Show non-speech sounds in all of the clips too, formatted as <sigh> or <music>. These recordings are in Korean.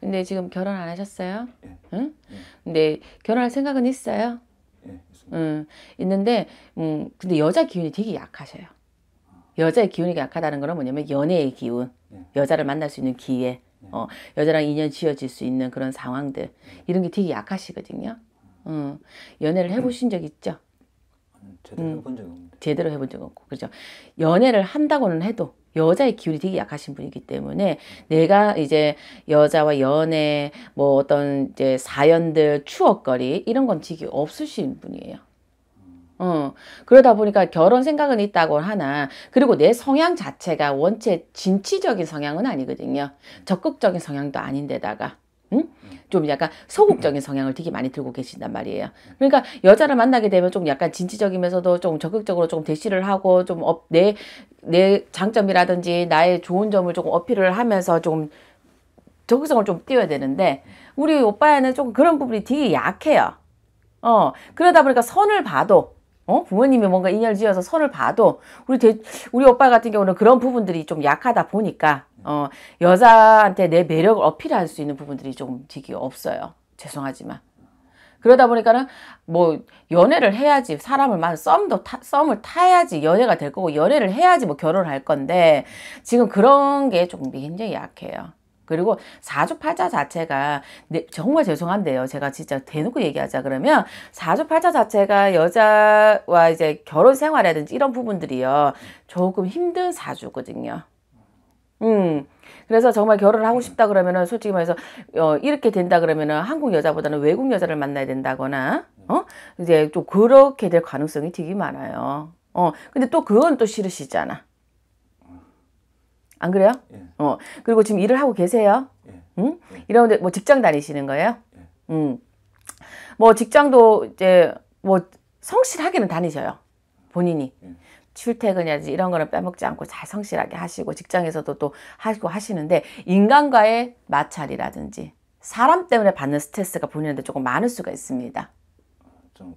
근데 지금 결혼 안 하셨어요? 예. 응? 예. 근데 결혼할 생각은 있어요? 예, 있 있는데 음, 근데 여자 기운이 되게 약하셔요. 여자의 기운이 약하다는 거 뭐냐면 연애의 기운, 예. 여자를 만날 수 있는 기회, 예. 어, 여자랑 인연 지어질 수 있는 그런 상황들 예. 이런 게 되게 약하시거든요. 음, 연애를 해보신 적 있죠? 제대로 음, 해본 적이 없는데. 제대로 해본 적 없고 그죠. 렇 연애를 한다고는 해도 여자의 기운이 되게 약하신 분이기 때문에 내가 이제 여자와 연애 뭐 어떤 이제 사연들 추억거리 이런 건 되게 없으신 분이에요. 어, 그러다 보니까 결혼 생각은 있다고 하나, 그리고 내 성향 자체가 원체 진취적인 성향은 아니거든요. 적극적인 성향도 아닌데다가. 음? 좀 약간 소극적인 성향을 되게 많이 들고 계신단 말이에요. 그러니까 여자를 만나게 되면 좀 약간 진취적이면서도 좀 적극적으로 좀 대시를 하고 좀내내 장점이라든지 나의 좋은 점을 조금 어필을 하면서 좀 적극성을 좀 띄워야 되는데 우리 오빠는 조 그런 부분이 되게 약해요. 어 그러다 보니까 선을 봐도 어? 부모님이 뭔가 인연을 지어서 선을 봐도 우리 대, 우리 오빠 같은 경우는 그런 부분들이 좀 약하다 보니까 어, 여자한테 내 매력을 어필할 수 있는 부분들이 좀 되게 없어요. 죄송하지만. 그러다 보니까는 뭐 연애를 해야지 사람을 만 썸도 타, 썸을 타야지 연애가 될 거고 연애를 해야지 뭐 결혼을 할 건데 지금 그런 게 조금 굉장히 약해요. 그리고 사주팔자 자체가 네, 정말 죄송한데요. 제가 진짜 대놓고 얘기하자 그러면 사주팔자 자체가 여자와 이제 결혼 생활이라든지 이런 부분들이요. 조금 힘든 사주거든요. 음. 그래서 정말 결혼을 하고 싶다 그러면은 솔직히 말해서 어 이렇게 된다 그러면은 한국 여자보다는 외국 여자를 만나야 된다거나 어 이제 좀 그렇게 될 가능성이 되게 많아요. 어 근데 또 그건 또 싫으시잖아. 안 그래요? 예. 어 그리고 지금 일을 하고 계세요. 예. 응? 예. 이러는데 뭐 직장 다니시는 거예요? 예. 음. 뭐 직장도 이제 뭐 성실하게는 다니셔요. 본인이. 예. 출퇴근이라든지 이런 거는 빼먹지 않고 잘 성실하게 하시고 직장에서도 또 하시고 하시는데 인간과의 마찰이라든지 사람 때문에 받는 스트레스가 본인한테 조금 많을 수가 있습니다. 좀,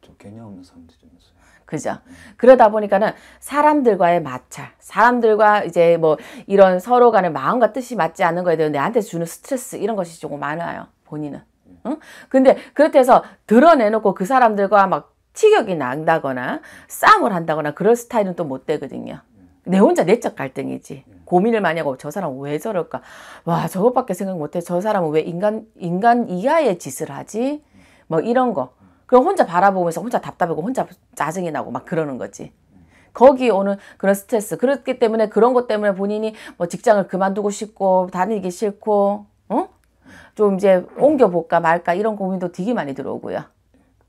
좀 개념 없는 사람들이 좀 있어요. 그죠. 그러다 보니까는 사람들과의 마찰, 사람들과 이제 뭐 이런 서로 간의 마음과 뜻이 맞지 않는 거에 대해 내한테 주는 스트레스 이런 것이 조금 많아요. 본인은. 응? 근데 그렇게 해서 드러내놓고 그 사람들과 막 티격이 난다거나 싸움을 한다거나 그럴 스타일은 또 못 되거든요. 내 혼자 내적 갈등이지. 고민을 많이 하고 저 사람 왜 저럴까? 와 저것밖에 생각 못해. 저 사람은 왜 인간 인간 이하의 짓을 하지? 뭐 이런 거. 그럼 혼자 바라보면서 혼자 답답하고 혼자 짜증이 나고 막 그러는 거지. 거기 오는 그런 스트레스. 그렇기 때문에 그런 것 때문에 본인이 뭐 직장을 그만두고 싶고 다니기 싫고, 어? 좀 이제 옮겨볼까 말까 이런 고민도 되게 많이 들어오고요.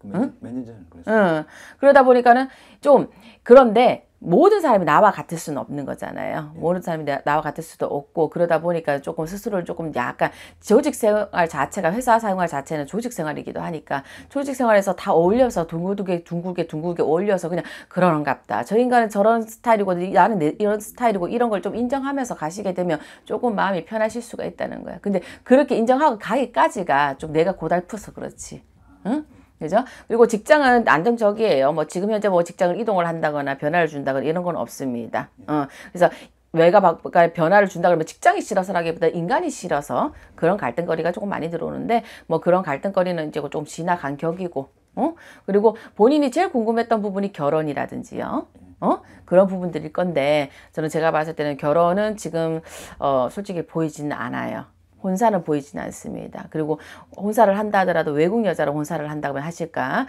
매, 응? 매니 그랬어. 응. 그러다 보니까는 좀 그런데 모든 사람이 나와 같을 수는 없는 거잖아요. 예. 모든 사람이 나와 같을 수도 없고 그러다 보니까 조금 스스로를 조금 약간 조직 생활 자체가 회사 생활 자체는 조직 생활이기도 하니까 조직 생활에서 다 어울려서 둥글게 둥글게 둥글게 어울려서 그냥 그런갑다저 인간은 저런 스타일이고 나는 내, 이런 스타일이고 이런 걸 좀 인정하면서 가시게 되면 조금 마음이 편하실 수가 있다는 거야. 근데 그렇게 인정하고 가기까지가 좀 내가 고달프서 그렇지. 응? 그죠? 그리고 직장은 안정적이에요. 뭐 지금 현재 뭐 직장을 이동을 한다거나 변화를 준다거나 이런 건 없습니다. 예. 어, 그래서 외가 바깥 그러니까 변화를 준다 그러면 직장이 싫어서라기보다 인간이 싫어서 그런 갈등거리가 조금 많이 들어오는데 뭐 그런 갈등거리는 이제 좀 지나간 격이고 어? 그리고 본인이 제일 궁금했던 부분이 결혼이라든지요. 어? 그런 부분들일 건데 저는 제가 봤을 때는 결혼은 지금 어 솔직히 보이지는 않아요. 혼사는 보이진 않습니다. 그리고 혼사를 한다 하더라도 외국 여자로 혼사를 한다고 하실까?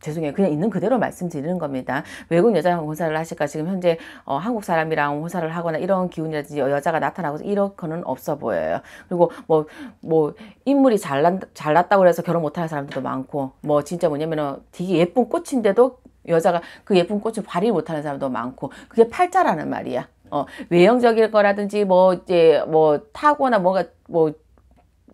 죄송해요. 그냥 있는 그대로 말씀드리는 겁니다. 외국 여자랑 혼사를 하실까 지금 현재 어, 한국 사람이랑 혼사를 하거나 이런 기운이라든지 여자가 나타나고 이렇거는 없어 보여요. 그리고 뭐뭐 뭐 인물이 잘난 잘났다고 해서 결혼 못하는 사람들도 많고 뭐 진짜 뭐냐면은 되게 예쁜 꽃인데도 여자가 그 예쁜 꽃을 발휘 못하는 사람도 많고 그게 팔자라는 말이야. 어, 외형적일 거라든지 뭐 이제 뭐 타고나 뭔가 뭐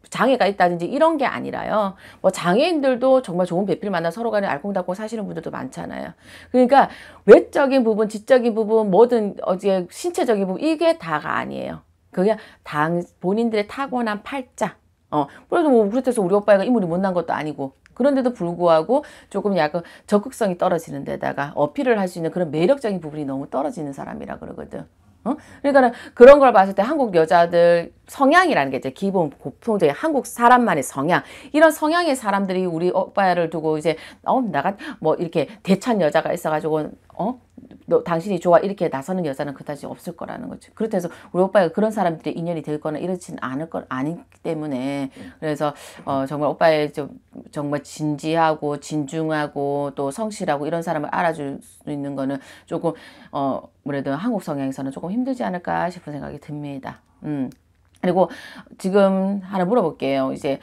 장애가 있다든지 이런 게 아니라요. 뭐 장애인들도 정말 좋은 배필 만나 서로 간에 알콩달콩 사시는 분들도 많잖아요. 그러니까 외적인 부분, 지적인 부분, 뭐든 어제 신체적인 부분 이게 다가 아니에요. 그게당 본인들의 타고난 팔자. 어, 그래도뭐 그렇다고 우리 오빠가 이물이 못난 것도 아니고 그런데도 불구하고 조금 약간 적극성이 떨어지는 데다가 어필을 할 수 있는 그런 매력적인 부분이 너무 떨어지는 사람이라 그러거든. 어? 그러니까 그런 걸 봤을 때 한국 여자들 성향이라는 게 이제 기본 보통적인 한국 사람만의 성향 이런 성향의 사람들이 우리 오빠를 두고 이제 어 나가 뭐 이렇게 대찬 여자가 있어가지고 어너 당신이 좋아 이렇게 나서는 여자는 그다지 없을 거라는 거죠. 그렇다 해서 우리 오빠가 그런 사람들이 인연이 될 거나 이렇진 않을 건 아니기 때문에 음. 그래서 어 정말 오빠의 좀 정말 진지하고 진중하고 또 성실하고 이런 사람을 알아줄 수 있는 거는 조금 어아래도 한국 성향에서는 조금 힘들지 않을까 싶은 생각이 듭니다. 음. 그리고 지금 하나 물어볼게요. 이제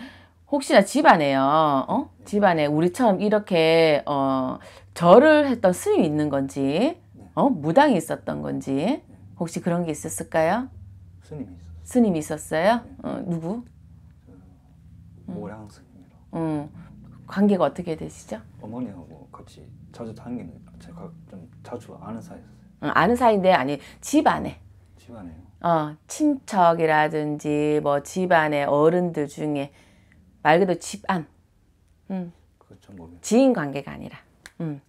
혹시나 집안에요. 어? 네. 집안에 우리처럼 이렇게 어 절을 했던 스님이 있는 건지 어? 무당이 있었던 건지 혹시 그런 게 있었을까요? 스님이 있었어요. 스님이 있었어요? 네. 어, 누구? 모랑 스님이라고. 음. 음, 관계가 어떻게 되시죠? 어머니하고 같이 자주 다니는 제가 좀 자주 아는 사이였어요. 응, 아는 사이인데 아니 집 안에. 집 안에요. 어, 친척이라든지 뭐 집안의 어른들 중에 말 그대로 집안. 음. 그렇죠, 뭐. 지인 관계가 아니라. 음.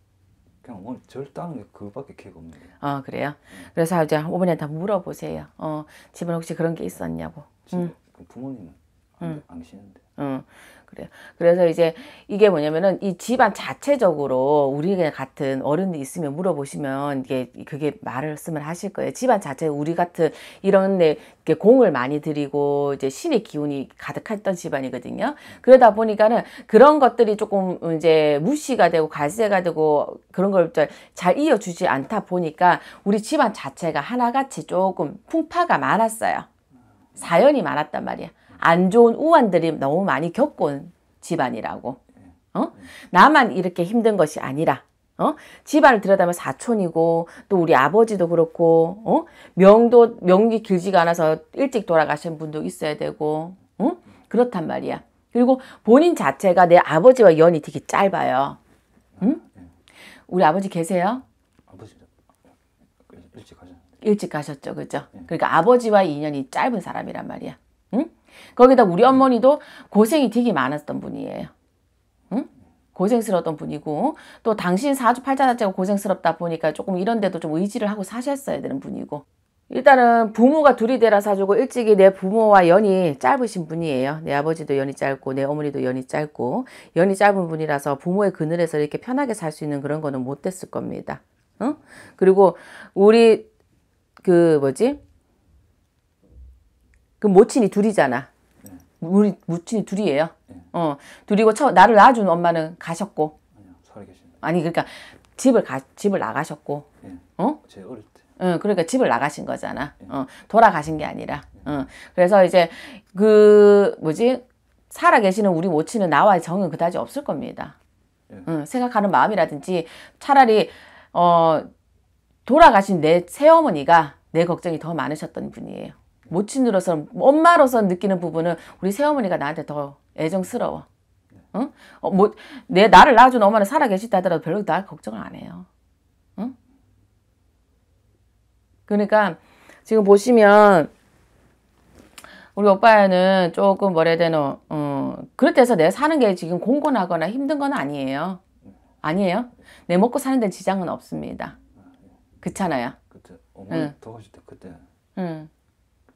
그냥 오늘 절 따는 게 그거밖에 기억 없는 요아 그래요? 그래서 이제 어머니한테 물어보세요. 어 집은 혹시 그런 게 있었냐고. 음. 부모님은 안, 음. 안 계시는데. 음. 그래요. 그래서 이제 이게 뭐냐면은 이 집안 자체적으로 우리 에게 같은 어른이 있으면 물어보시면 이게 그게 말씀을 하실 거예요. 집안 자체 우리 같은 이런 데 공을 많이 들이고 이제 신의 기운이 가득했던 집안이거든요. 그러다 보니까는 그런 것들이 조금 이제 무시가 되고 갈세가 되고 그런 걸 잘 이어주지 않다 보니까 우리 집안 자체가 하나같이 조금 풍파가 많았어요. 사연이 많았단 말이야. 안 좋은 우환들이 너무 많이 겪은 집안이라고. 어? 나만 이렇게 힘든 것이 아니라 어? 집안을 들여다보면 사촌이고 또 우리 아버지도 그렇고 어? 명도 명이 길지가 않아서 일찍 돌아가신 분도 있어야 되고 어? 그렇단 말이야. 그리고 본인 자체가 내 아버지와 연이 되게 짧아요. 응? 우리 아버지 계세요? 일찍 가셨 일찍 가셨죠, 그죠? 네. 그러니까 아버지와 인연이 짧은 사람이란 말이야. 거기다 우리 어머니도 고생이 되게 많았던 분이에요. 고생스러웠던 분이고 또 당신 사주 팔자 자체가 고생스럽다 보니까 조금 이런 데도 좀 의지를 하고 사셨어야 되는 분이고 일단은 부모가 둘이 되라 사주고 일찍이 내 부모와 연이 짧으신 분이에요. 내 아버지도 연이 짧고 내 어머니도 연이 짧고 연이 짧은 분이라서 부모의 그늘에서 이렇게 편하게 살 수 있는 그런 거는 못 됐을 겁니다. 응? 그리고 우리 그 뭐지? 그 모친이 둘이잖아. 우리 무친이 둘이에요. 네. 어 둘이고 처, 나를 낳아준 엄마는 가셨고. 아니요 살아 계십니다. 아니 그러니까 집을 가 집을 나가셨고. 네. 어? 제 어릴 때. 응, 어, 그러니까 집을 나가신 거잖아. 네. 어, 돌아가신 게 아니라. 어, 그래서 이제 그 뭐지 살아 계시는 우리 모친은 나와 정은 그다지 없을 겁니다. 응, 어, 생각하는 마음이라든지 차라리 어 돌아가신 내 새어머니가 내 걱정이 더 많으셨던 분이에요. 모친으로서 엄마로서 느끼는 부분은 우리 새어머니가 나한테 더 애정스러워. 응? 어, 뭐, 내 나를 낳아준 엄마는 살아계시다 하더라도 별로 날 걱정을 안 해요. 응? 그러니까 지금 보시면 우리 오빠는 조금 뭐래 되노 어, 그렇대서 내 사는 게 지금 공고나거나 힘든 건 아니에요. 아니에요. 내 먹고 사는 데 지장은 없습니다. 그렇잖아요. 그때 어머니 응. 더우실 때 그때. 응.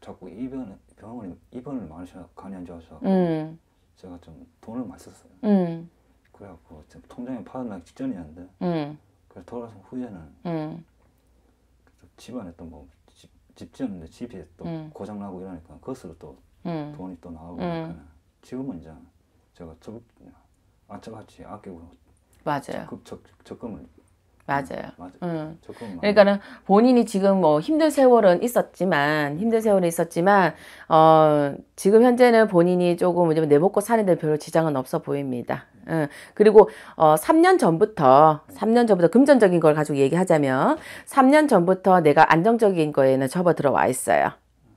자꾸 입원 병원에 입원을 많이 하서 간이 안 좋아서 음. 제가 좀 돈을 많이 썼어요. 음. 그래갖고 좀 통장이 파산나기 직전이었는데 음. 그래서 돌아서 후에는 음. 집안에 또뭐 집, 집 지었는데 집이 또 음. 고장 나고 이러니까 그것으로 또 음. 돈이 또 나오고 그러니까 지금은 이제 제가 저금 아차같이 아끼고 맞아요. 적금 적금을 맞아요. 음, 맞아요. 음. 응. 그러니까는 본인이 지금 뭐 힘든 세월은 있었지만 힘든 세월은 있었지만 어 지금 현재는 본인이 조금 이제 내먹고 사는데 별로 지장은 없어 보입니다. 응. 음. 그리고 어 3년 전부터 3년 전부터 금전적인 걸 가지고 얘기하자면 3년 전부터 내가 안정적인 거에는 접어 들어와 있어요.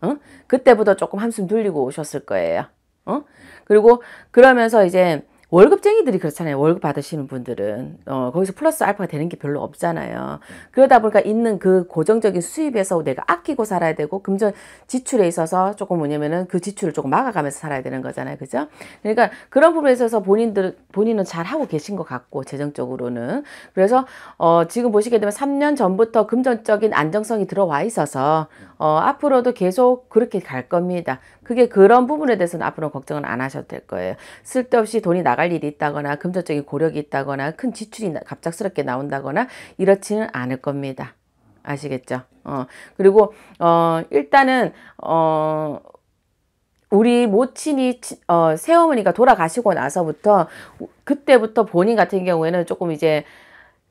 응? 그때부터 조금 한숨 돌리고 오셨을 거예요. 어? 그리고 그러면서 이제 월급쟁이들이 그렇잖아요. 월급 받으시는 분들은 어, 거기서 플러스 알파가 되는 게 별로 없잖아요. 그러다 보니까 있는 그 고정적인 수입에서 내가 아끼고 살아야 되고 금전 지출에 있어서 조금 뭐냐면은 그 지출을 조금 막아가면서 살아야 되는 거잖아요. 그죠? 그러니까 그런 부분에 있어서 본인들 본인은 잘 하고 계신 것 같고 재정적으로는 그래서 어, 지금 보시게 되면 3년 전부터 금전적인 안정성이 들어와 있어서 어, 앞으로도 계속 그렇게 갈 겁니다. 그게 그런 부분에 대해서는 앞으로 걱정은 안 하셔도 될 거예요. 쓸데없이 돈이 나갈 일이 있다거나 금전적인 고력이 있다거나 큰 지출이 갑작스럽게 나온다거나 이렇지는 않을 겁니다. 아시겠죠? 어, 그리고, 어, 일단은, 어, 우리 모친이 어, 새어머니가 돌아가시고 나서부터 그때부터 본인 같은 경우에는 조금 이제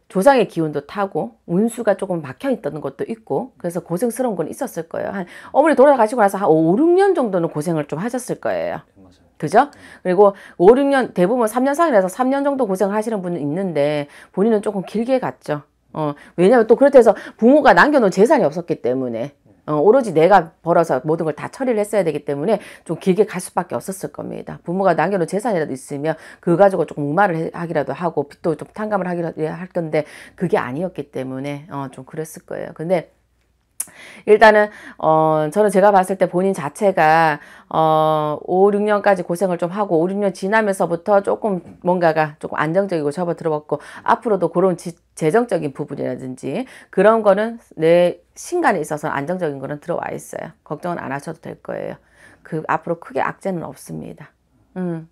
조상의 기운도 타고 운수가 조금 막혀 있던 것도 있고 그래서 고생스러운 건 있었을 거예요. 한 어머니 돌아가시고 나서 한 5, 6년 정도는 고생을 좀 하셨을 거예요. 네, 그죠? 그리고 5, 6년 대부분 3년 상이라서 3년 정도 고생을 하시는 분은 있는데 본인은 조금 길게 갔죠. 어, 왜냐면 또 그렇다 해서 부모가 남겨놓은 재산이 없었기 때문에 어, 오로지 내가 벌어서 모든 걸 다 처리를 했어야 되기 때문에 좀 길게 갈 수밖에 없었을 겁니다. 부모가 남겨놓은 재산이라도 있으면 그거 가지고 조금 무마를 하기라도 하고 빚도 좀 탕감을 하기라도 할 건데 그게 아니었기 때문에 어, 좀 그랬을 거예요. 근데 일단은 어 저는 제가 봤을 때 본인 자체가 어 5, 6년까지 고생을 좀 하고 5, 6년 지나면서부터 조금 뭔가가 조금 안정적이고 접어들어왔고 앞으로도 그런 지, 재정적인 부분이라든지 그런 거는 내 신간에 있어서 안정적인 거는 들어와 있어요. 걱정은 안 하셔도 될 거예요. 그 앞으로 크게 악재는 없습니다. 음.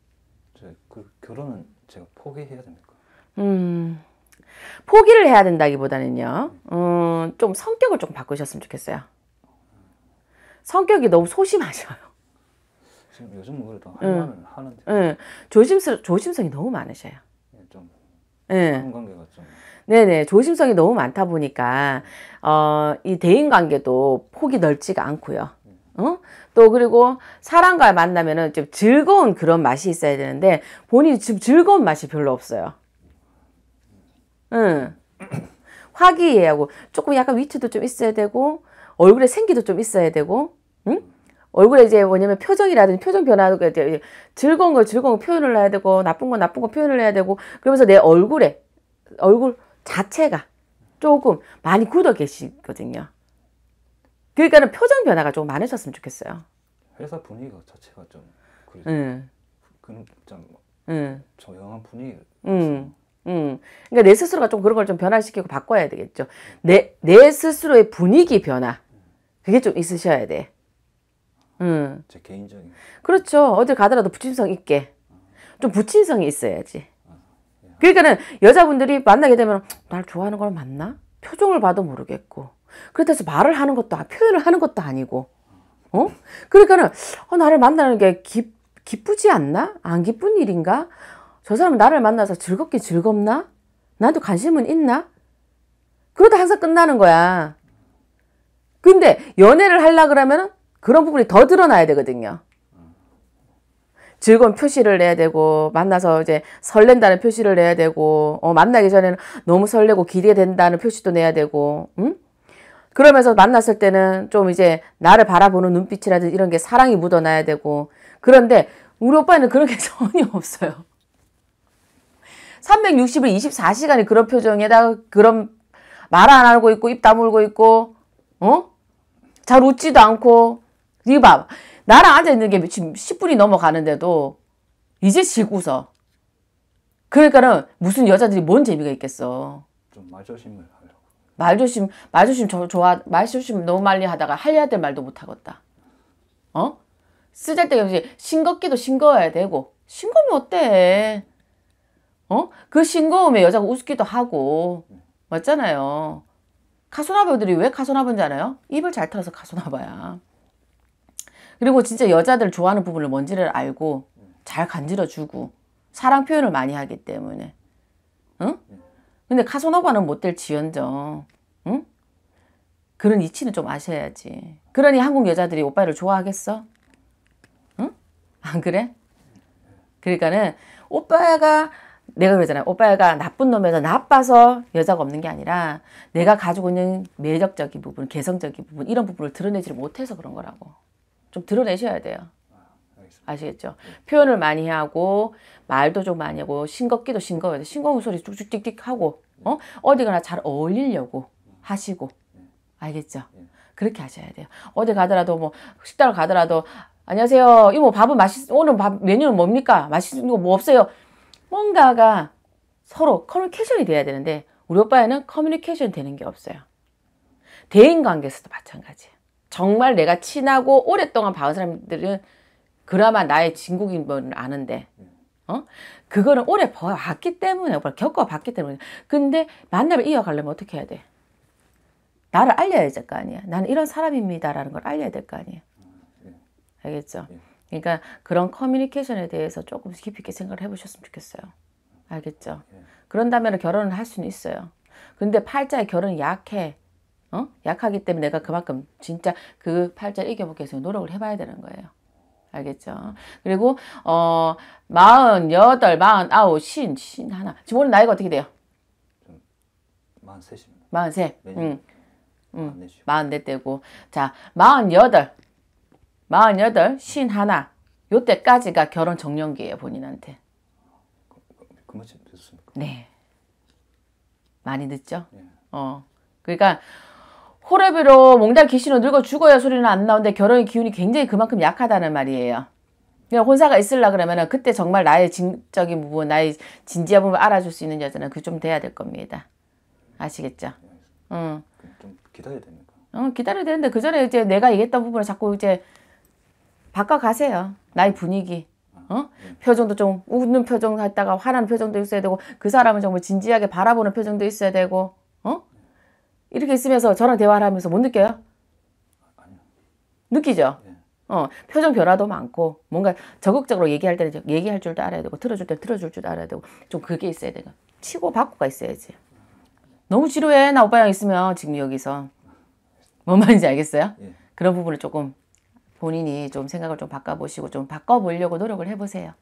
그 결혼은 제가 포기해야 됩니까? 음. 포기를 해야 된다기보다는요. 음, 좀 성격을 조 바꾸셨으면 좋겠어요. 성격이 너무 소심하셔요. 지금 요즘 그래도 응. 하는데. 응. 조심스 조심성이 너무 많으셔요. 예, 좀. 네. 관계가 좀. 네네 조심성이 너무 많다 보니까 어, 이 대인 관계도 폭이 넓지가 않고요. 어? 또 그리고 사람과 만나면은 좀 즐거운 그런 맛이 있어야 되는데 본인이 지금 즐거운 맛이 별로 없어요. 응. <clears throat> 화기애애하고 조금 약간 위치도좀 있어야 되고 얼굴에 생기도 좀 있어야 되고 응? 얼굴에 이제 뭐냐면 표정이라든지 표정 변화가 즐거운 걸 즐거운 표현을 해야 되고 나쁜 건 나쁜 거 표현을 해야 되고 그러면서 내 얼굴에 얼굴 자체가 조금 많이 굳어 계시거든요. 그러니까는 표정 변화가 좀 많으셨으면 좋겠어요. 회사 분위기 자체가 좀 그런 음. 좀 음. 조용한 분위기. 음. 음. 그러니까 내 스스로가 좀 그런 걸 좀 변화시키고 바꿔야 되겠죠. 내, 내 스스로의 분위기 변화. 그게 좀 있으셔야 돼. 음. 제 개인적인. 그렇죠. 어딜 가더라도 부침성 있게. 좀 부침성이 있어야지. 아, 예. 그러니까는 여자분들이 만나게 되면 날 좋아하는 걸 맞나? 표정을 봐도 모르겠고. 그렇다 해서 말을 하는 것도, 아, 표현을 하는 것도 아니고. 어? 그러니까는, 어, 나를 만나는 게 기, 기쁘지 않나? 안 기쁜 일인가? 저 사람 은 나를 만나서 즐겁게 즐겁나? 나한 관심은 있나? 그러다 항상 끝나는 거야. 근데 연애를 하려 그러면 그런 부분이 더 드러나야 되거든요. 즐거운 표시를 해야 되고 만나서 이제 설렌다는 표시를 해야 되고 어, 만나기 전에는 너무 설레고 기대된다는 표시도 내야 되고 응? 그러면서 만났을 때는 좀 이제 나를 바라보는 눈빛이라든지 이런 게 사랑이 묻어나야 되고 그런데 우리 오빠는 그런 게 <laughs> 전혀 없어요. 360일 24시간이 그런 표정에다가 그런 말 안 하고 있고 입 다물고 있고 어? 잘 웃지도 않고 이 봐. 나랑 앉아있는 게 지금 10분이 넘어가는데도 이제 지웃서 그러니까는 무슨 여자들이 뭔 재미가 있겠어. 좀 말조심을 하려고. 말조심, 말조심 저, 좋아, 말조심 너무 많이 하다가 할려야 될 말도 못 하겠다. 어? 쓰잘데없이 싱겁기도 싱거워야 되고 싱거면 어때? 어? 그 싱거움에 여자가 우습기도 하고 맞잖아요. 카소나바들이 왜 카소나바인지 알아요? 입을 잘 털어서 카소나바야. 그리고 진짜 여자들 좋아하는 부분을 뭔지를 알고 잘 간지러주고 사랑 표현을 많이 하기 때문에 응? 근데 카소나바는 못 될 지연정 응? 그런 이치는 좀 아셔야지 그러니 한국 여자들이 오빠를 좋아하겠어? 응? 안 그래? 그러니까는 오빠가 내가 그러잖아요. 오빠가 나쁜 놈에서 나빠서 여자가 없는 게 아니라 내가 가지고 있는 매력적인 부분, 개성적인 부분 이런 부분을 드러내지 못해서 그런 거라고. 좀 드러내셔야 돼요. 아시겠죠? 표현을 많이 하고 말도 좀 많이 하고 싱겁기도 싱거워야 돼. 싱거운 소리 쭉쭉띡띡 하고 어? 어디 가나 잘 어울리려고 하시고 알겠죠? 예. 그렇게 하셔야 돼요. 어디 가더라도 뭐 식당을 가더라도 안녕하세요. 이모 밥은 맛있 오늘 밥 메뉴는 뭡니까? 맛있는 거 뭐 없어요? 뭔가가 서로 커뮤니케이션이 돼야 되는데 우리 오빠에는 커뮤니케이션 되는 게 없어요. 대인관계에서도 마찬가지예요. 정말 내가 친하고 오랫동안 봐온 사람들은 그나마 나의 진국인 걸 아는데 어? 그거는 오래 봐기 때문에 겪어봤기 때문에 근데 만남을 이어가려면 어떻게 해야 돼? 나를 알려야 될 거 아니야. 나는 이런 사람입니다라는 걸 알려야 될 거 아니야. 음, 예. 알겠죠? 예. 그러니까 그런 커뮤니케이션에 대해서 조금 깊이 있게 생각을 해보셨으면 좋겠어요. 알겠죠? 예. 그런다면 결혼을 할 수는 있어요. 근데 팔자의 결혼이 약해. 어? 약하기 때문에 내가 그만큼 진짜 그 팔자를 이겨보기 위해 노력을 해봐야 되는 거예요. 알겠죠? 그리고 어 마흔여덟, 마흔아홉, 신, 신 하나. 지금 오늘 나이가 어떻게 돼요? 마흔셋입니다. 마흔셋. 응. 응. 마흔넷 때고. 자, 마흔여덟. 48, 51 요때까지가 결혼 정년기예요 본인한테. 그만큼 늦습니까 네. 많이 늦죠? 예. 어. 그러니까 호레비로 몽달 귀신으로 늙어 죽어야 소리는 안 나오는데 결혼의 기운이 굉장히 그만큼 약하다는 말이에요. 그냥 혼사가 있을라 그러면은 그때 정말 나의 진적인 부분, 나의 진지한 부분을 알아줄 수 있는 여자는 그 좀 돼야 될 겁니다. 아시겠죠? 예, 응. 좀 기다려야 됩니까? 응, 기다려야 되는데 그 전에 이제 내가 얘기했던 부분을 자꾸 이제 바꿔가세요. 나의 분위기. 어? 표정도 좀 웃는 표정 했다가 화나 표정도 있어야 되고 그 사람은 정말 진지하게 바라보는 표정도 있어야 되고 어? 이렇게 있으면서 저랑 대화를 하면서 못 느껴요? 느끼죠? 어, 표정 변화도 많고 뭔가 적극적으로 얘기할 때는 얘기할 줄도 알아야 되고 틀어줄 때 틀어줄 줄도 알아야 되고 좀 그게 있어야 되고 치고 받고가 있어야지 너무 지루해 나 오빠랑 있으면 지금 여기서 뭔 말인지 알겠어요? 예. 그런 부분을 조금 본인이 좀 생각을 좀 바꿔보시고 좀 바꿔보려고 노력을 해보세요.